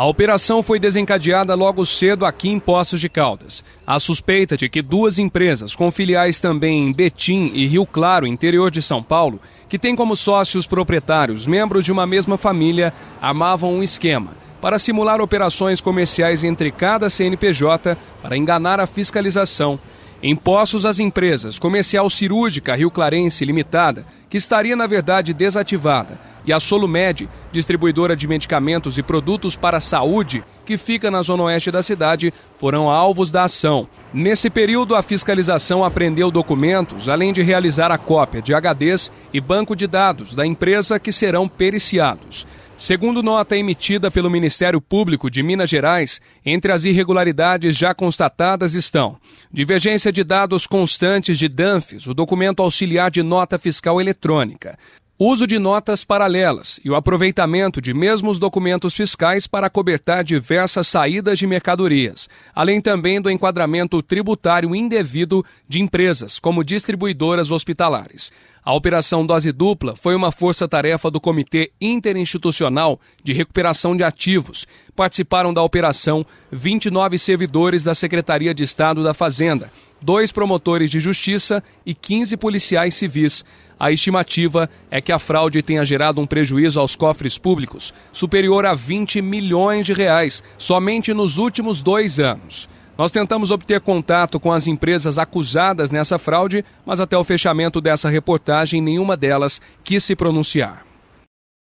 A operação foi desencadeada logo cedo aqui em Poços de Caldas. A suspeita de que duas empresas, com filiais também em Betim e Rio Claro, interior de São Paulo, que têm como sócios proprietários membros de uma mesma família, amavam um esquema para simular operações comerciais entre cada CNPJ para enganar a fiscalização. Em Poços, as empresas Comercial Cirúrgica Rio Clarense Limitada, que estaria na verdade desativada, e a Solumed, distribuidora de medicamentos e produtos para a saúde, que fica na zona oeste da cidade, foram alvos da ação. Nesse período, a fiscalização apreendeu documentos, além de realizar a cópia de HDs e banco de dados da empresa que serão periciados. Segundo nota emitida pelo Ministério Público de Minas Gerais, entre as irregularidades já constatadas estão divergência de dados constantes de DANFES, o documento auxiliar de nota fiscal eletrônica, uso de notas paralelas e o aproveitamento de mesmos documentos fiscais para cobertar diversas saídas de mercadorias, além também do enquadramento tributário indevido de empresas, como distribuidoras hospitalares. A Operação Dose Dupla foi uma força-tarefa do Comitê Interinstitucional de Recuperação de Ativos. Participaram da operação 29 servidores da Secretaria de Estado da Fazenda dois promotores de justiça e 15 policiais civis. A estimativa é que a fraude tenha gerado um prejuízo aos cofres públicos superior a 20 milhões de reais somente nos últimos dois anos. Nós tentamos obter contato com as empresas acusadas nessa fraude, mas até o fechamento dessa reportagem, nenhuma delas quis se pronunciar.